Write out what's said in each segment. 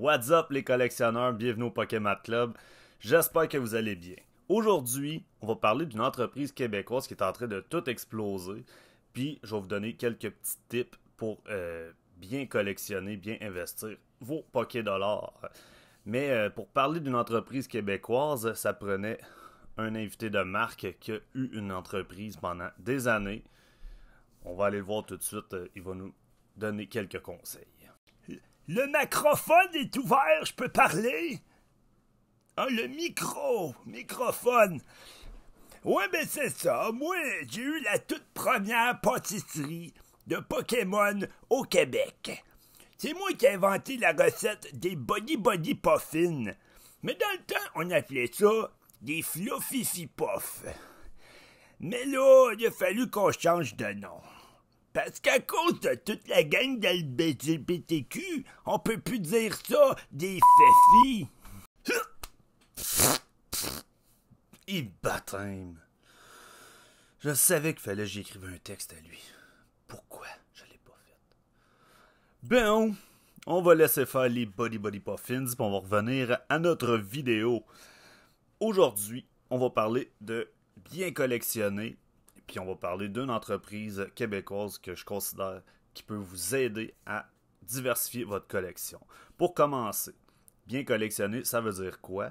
What's up les collectionneurs, bienvenue au Pokémon Club. J'espère que vous allez bien. Aujourd'hui, on va parler d'une entreprise québécoise qui est en train de tout exploser. Puis je vais vous donner quelques petits tips pour euh, bien collectionner, bien investir vos dollars. Mais euh, pour parler d'une entreprise québécoise, ça prenait un invité de marque qui a eu une entreprise pendant des années. On va aller le voir tout de suite, euh, il va nous donner quelques conseils. Le macrophone est ouvert, je peux parler. Ah, le micro, microphone. Ouais, mais c'est ça. Moi, j'ai eu la toute première pâtisserie de Pokémon au Québec. C'est moi qui ai inventé la recette des Body Body Puffins. Mais dans le temps, on appelait ça des Fluffy Puff Mais là, il a fallu qu'on change de nom. Parce qu'à cause de toute la gang d'LGBTQ, on peut plus dire ça des feffis. Il baptême. Je savais qu'il fallait que j'écrive un texte à lui. Pourquoi je l'ai pas fait? Bon, on va laisser faire les Body Body Puffins, et on va revenir à notre vidéo. Aujourd'hui, on va parler de bien collectionner puis on va parler d'une entreprise québécoise que je considère qui peut vous aider à diversifier votre collection. Pour commencer, bien collectionner, ça veut dire quoi?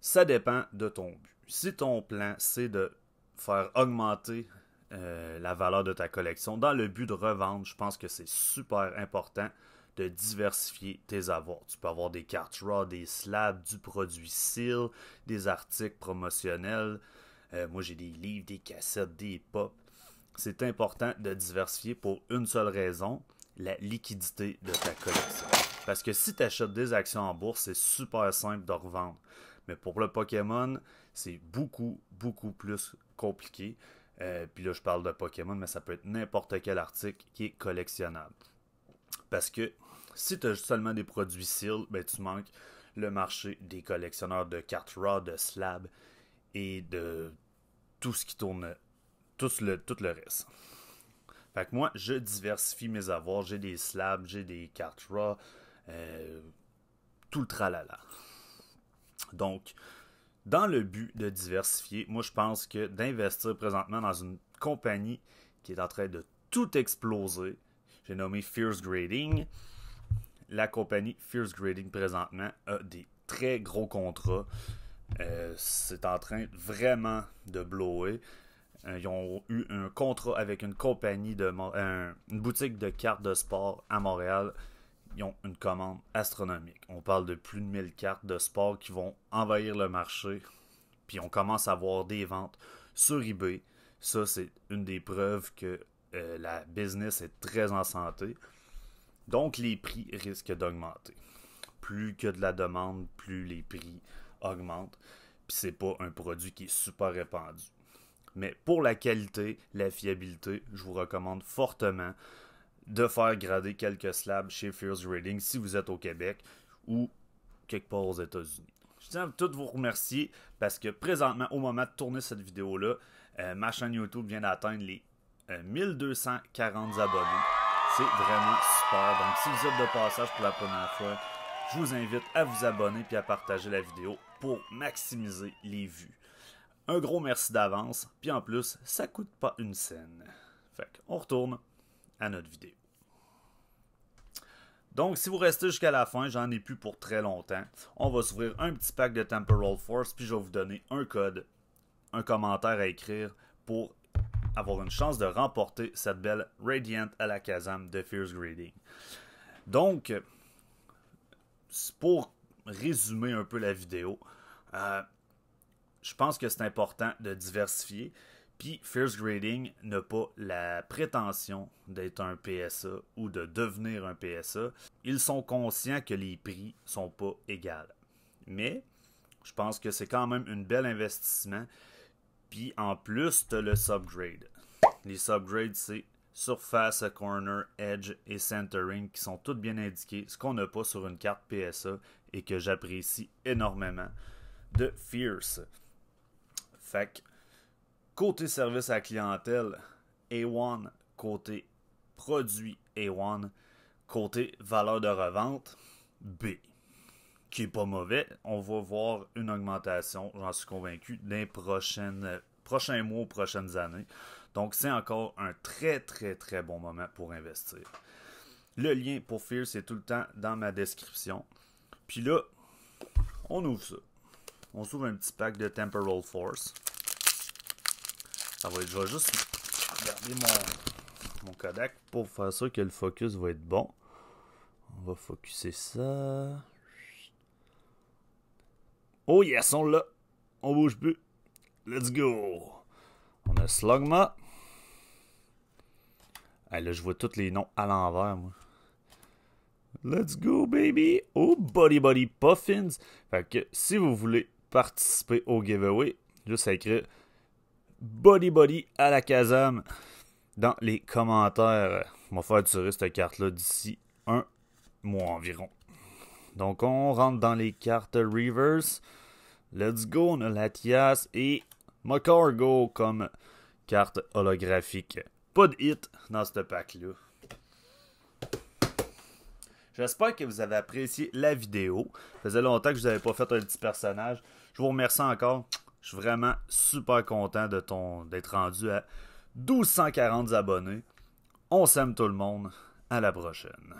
Ça dépend de ton but. Si ton plan, c'est de faire augmenter euh, la valeur de ta collection dans le but de revendre, je pense que c'est super important de diversifier tes avoirs. Tu peux avoir des cartes raw, des slabs, du produit seal, des articles promotionnels, euh, moi, j'ai des livres, des cassettes, des pop. C'est important de diversifier pour une seule raison, la liquidité de ta collection. Parce que si tu achètes des actions en bourse, c'est super simple de revendre. Mais pour le Pokémon, c'est beaucoup, beaucoup plus compliqué. Euh, puis là, je parle de Pokémon, mais ça peut être n'importe quel article qui est collectionnable. Parce que si tu as seulement des produits SEAL, ben, tu manques le marché des collectionneurs de cartes raw, de slab et de tout ce qui tourne, tout le, tout le reste. Fait que moi, je diversifie mes avoirs. J'ai des slabs, j'ai des cartes raw, euh, tout le tralala. Donc, dans le but de diversifier, moi, je pense que d'investir présentement dans une compagnie qui est en train de tout exploser, j'ai nommé Fierce Grading. La compagnie Fierce Grading présentement a des très gros contrats. Euh, c'est en train vraiment de blower. Euh, ils ont eu un contrat avec une compagnie de euh, une boutique de cartes de sport à Montréal. Ils ont une commande astronomique. On parle de plus de 1000 cartes de sport qui vont envahir le marché. Puis on commence à voir des ventes sur eBay. Ça, c'est une des preuves que la business est très en santé. Donc les prix risquent d'augmenter. Plus que de la demande, plus les prix augmente, puis c'est pas un produit qui est super répandu. Mais pour la qualité, la fiabilité, je vous recommande fortement de faire grader quelques slabs chez Fierce reading si vous êtes au Québec ou quelque part aux États-Unis. Je tiens à toutes vous remercier parce que présentement, au moment de tourner cette vidéo-là, euh, ma chaîne YouTube vient d'atteindre les 1240 euh, abonnés. C'est vraiment super. Donc, si vous êtes de passage pour la première fois, je vous invite à vous abonner puis à partager la vidéo pour maximiser les vues. Un gros merci d'avance, puis en plus, ça coûte pas une scène. Fait on retourne à notre vidéo. Donc, si vous restez jusqu'à la fin, j'en ai plus pour très longtemps. On va s'ouvrir un petit pack de Temporal Force, puis je vais vous donner un code, un commentaire à écrire pour avoir une chance de remporter cette belle Radiant à la Kazam de Fierce Grading. Donc, pour résumer un peu la vidéo, euh, je pense que c'est important de diversifier. Puis First Grading n'a pas la prétention d'être un PSA ou de devenir un PSA. Ils sont conscients que les prix sont pas égaux. Mais je pense que c'est quand même un bel investissement. Puis en plus, tu as le subgrade. Les subgrades, c'est surface, corner, edge et centering qui sont toutes bien indiquées, ce qu'on n'a pas sur une carte PSA et que j'apprécie énormément de Fierce. Fait côté service à clientèle, A1, côté produit A1, côté valeur de revente, B, qui n'est pas mauvais. On va voir une augmentation, j'en suis convaincu, dans les prochains mois, prochaines années. Donc, c'est encore un très, très, très bon moment pour investir. Le lien pour Fear, c'est tout le temps dans ma description. Puis là, on ouvre ça. On s'ouvre un petit pack de Temporal Force. Ça va être, je vais juste garder mon, mon Kodak pour faire sûr que le focus va être bon. On va focuser ça. Oh yes, on l'a. On bouge plus. Let's go. On a Slugma. là, je vois tous les noms à l'envers, moi. Let's go, baby! Oh, body body Puffins! Fait que si vous voulez participer au giveaway, juste écrire body Buddy à la Kazam dans les commentaires. On va faire durer cette carte-là d'ici un mois environ. Donc, on rentre dans les cartes reverse. Let's go, on a Latias et Cargo comme carte holographique. Pas de hit dans ce pack-là. J'espère que vous avez apprécié la vidéo. Ça faisait longtemps que je n'avais pas fait un petit personnage. Je vous remercie encore. Je suis vraiment super content de ton d'être rendu à 1240 abonnés. On s'aime tout le monde. À la prochaine.